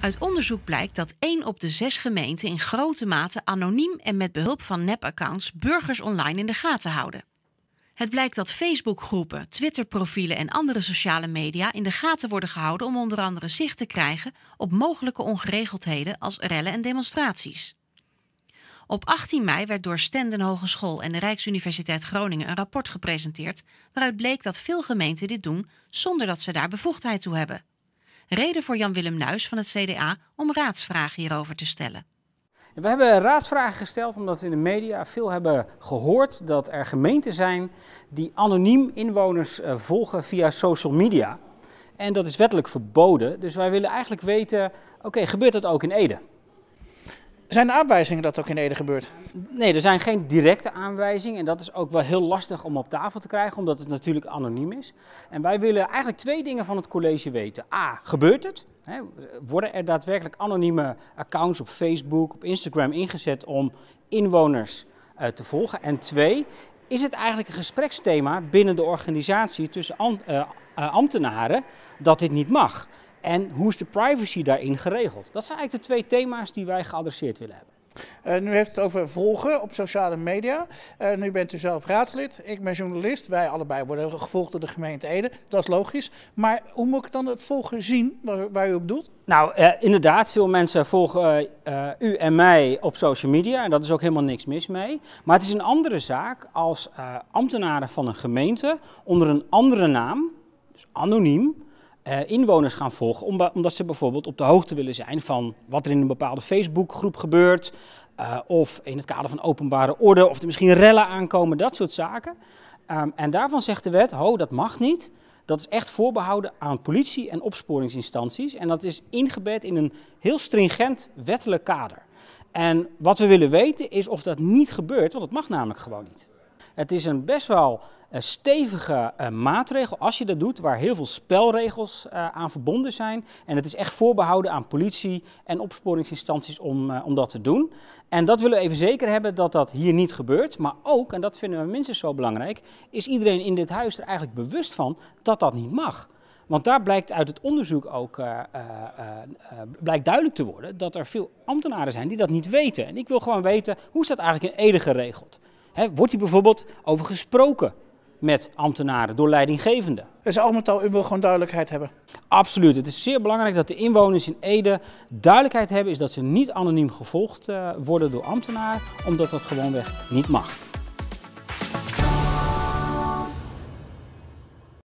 Uit onderzoek blijkt dat 1 op de 6 gemeenten in grote mate anoniem en met behulp van nepaccounts burgers online in de gaten houden. Het blijkt dat Facebookgroepen, Twitterprofielen en andere sociale media in de gaten worden gehouden om onder andere zicht te krijgen op mogelijke ongeregeldheden als rellen en demonstraties. Op 18 mei werd door Stenden Hogeschool en de Rijksuniversiteit Groningen een rapport gepresenteerd waaruit bleek dat veel gemeenten dit doen zonder dat ze daar bevoegdheid toe hebben. Reden voor Jan-Willem Nuis van het CDA om raadsvragen hierover te stellen. We hebben raadsvragen gesteld omdat we in de media veel hebben gehoord dat er gemeenten zijn die anoniem inwoners eh, volgen via social media. En dat is wettelijk verboden. Dus wij willen eigenlijk weten, oké, gebeurt dat ook in Ede? Zijn er aanwijzingen dat ook in Ede gebeurt? Nee, er zijn geen directe aanwijzingen. En dat is ook wel heel lastig om op tafel te krijgen, omdat het natuurlijk anoniem is. En wij willen eigenlijk twee dingen van het college weten. A, gebeurt het? worden er daadwerkelijk anonieme accounts op Facebook, op Instagram ingezet om inwoners eh, te volgen? En twee, is het eigenlijk een gespreksthema binnen de organisatie tussen eh, eh, ambtenaren dat dit niet mag? En hoe is de privacy daarin geregeld? Dat zijn eigenlijk de twee thema's die wij geadresseerd willen hebben. Eh, nu heeft het over volgen op sociale media. Eh, nu bent u zelf raadslid, ik ben journalist. Wij allebei worden gevolgd door de gemeente Ede. Dat is logisch. Maar hoe moet ik dan het volgen zien waar, waar u op doet? Nou, eh, inderdaad, veel mensen volgen u en mij op social media. En dat is ook helemaal niks mis mee. Maar het is een andere zaak als ambtenaren van een gemeente onder een andere naam, dus anoniem, eh, inwoners gaan volgen, omdat ze bijvoorbeeld op de hoogte willen zijn van wat er in een bepaalde Facebookgroep gebeurt, eh, of in het kader van openbare orde, of er misschien rellen aankomen, dat soort zaken. Ehm, en daarvan zegt de wet, ho, dat mag niet. Dat is echt voorbehouden aan politie en opsporingsinstanties. En dat is ingebed in een heel stringent wettelijk kader. En wat we willen weten is of dat niet gebeurt, want dat mag namelijk gewoon niet. Het is een best wel eh, stevige eh, maatregel als je dat doet, waar heel veel spelregels eh, aan verbonden zijn. En het is echt voorbehouden aan politie en opsporingsinstanties om, om dat te doen. En dat willen we even zeker hebben dat dat hier niet gebeurt. Maar ook, en dat vinden we minstens zo belangrijk, is iedereen in dit huis er eigenlijk bewust van dat dat niet mag. Want daar blijkt uit het onderzoek ook blijkt duidelijk te worden dat er veel ambtenaren zijn die dat niet weten. En ik wil gewoon weten, hoe is dat eigenlijk in Ede geregeld? wordt hier bijvoorbeeld over gesproken met ambtenaren, door leidinggevenden? Dus al met al, u wil gewoon duidelijkheid hebben? Absoluut. Het is zeer belangrijk dat de inwoners in Ede duidelijkheid hebben... is dat ze niet anoniem gevolgd eh, worden door ambtenaren, omdat dat gewoonweg niet mag.